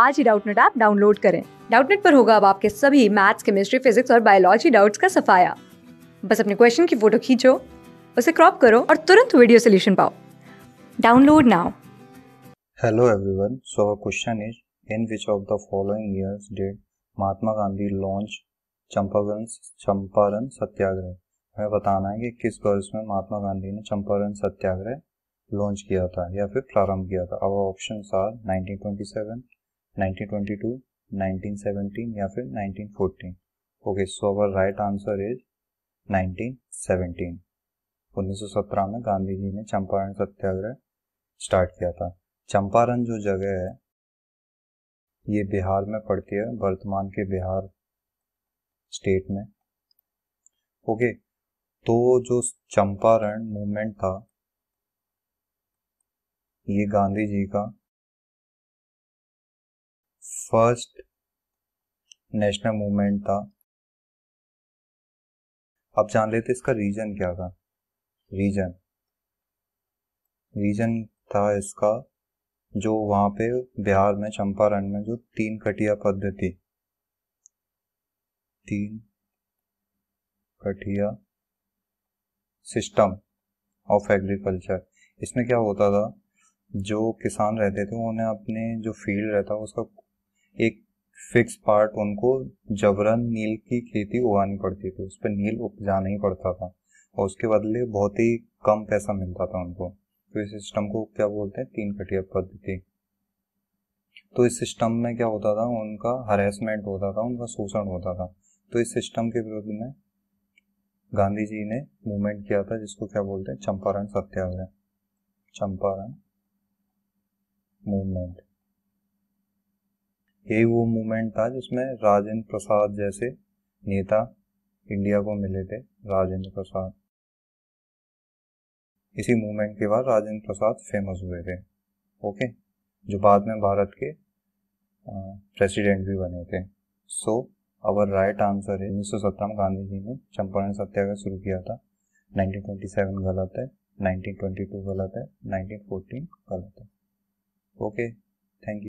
आज ही Doubtnet app download करें डाउटनेट पर होगा अब आपके सभी मैथ्स केमिस्ट्री फिजिक्स और बायोलॉजी डाउट्स का सफाया बस अपने क्वेश्चन की फोटो खींचो उसे क्रॉप करो और तुरंत वीडियो सोल्यूशन पाओ download now hello everyone so our question is in which of the following years did Mahatma Gandhi launch Champaran Champaran Satyagraha हमें बताना है कि किस वर्ष में महात्मा गांधी ने चंपारण सत्याग्रह लॉन्च किया था या फिर प्रारंभ किया था अब ऑप्शन आर 1927, 1922, 1917 या फिर 1914 okay so our right answer is 1917 1917 में गांधी जी ने चंपारण सत्याग्रह स्टार्ट किया था चंपारण जो जगह है ये बिहार में पड़ती है वर्तमान के बिहार स्टेट में ओके तो जो चंपारण मूवमेंट था ये गांधी जी का फर्स्ट नेशनल मूवमेंट था आप जान लेते इसका रीजन क्या था रीजन रीजन था इसका जो वहां पे बिहार में चंपारण में जो तीन कटिया पद्धति तीन कटिया सिस्टम ऑफ एग्रीकल्चर इसमें क्या होता था जो किसान रहते थे उन्हें अपने जो फील्ड रहता उसका एक फिक्स पार्ट उनको जबरन नील की खेती उगानी पड़ती थी उस पर नील उपजाना ही पड़ता था और उसके बदले बहुत ही कम पैसा मिलता था उनको तो इस सिस्टम को क्या बोलते हैं तीन कटिया पद्धति तो इस सिस्टम में क्या होता था उनका हरेसमेंट होता था उनका शोषण होता था तो इस सिस्टम के विरुद्ध में गांधी जी ने मूवमेंट किया था जिसको क्या बोलते हैं चंपारण सत्याग्रह चंपारण मूवमेंट यही वो मूवमेंट था जिसमें राजेंद्र प्रसाद जैसे नेता इंडिया को मिले थे राजेंद्र प्रसाद इसी मूवमेंट के बाद राजेंद्र प्रसाद फेमस हुए थे ओके जो बाद में भारत के प्रेसिडेंट भी बने थे सो अवर राइट आंसर है उन्नीस में गांधी जी ने चंपारण सत्याग्रह शुरू किया था 1927 गलत है 1922 गलत है 1914 गलत है ओके थैंक यू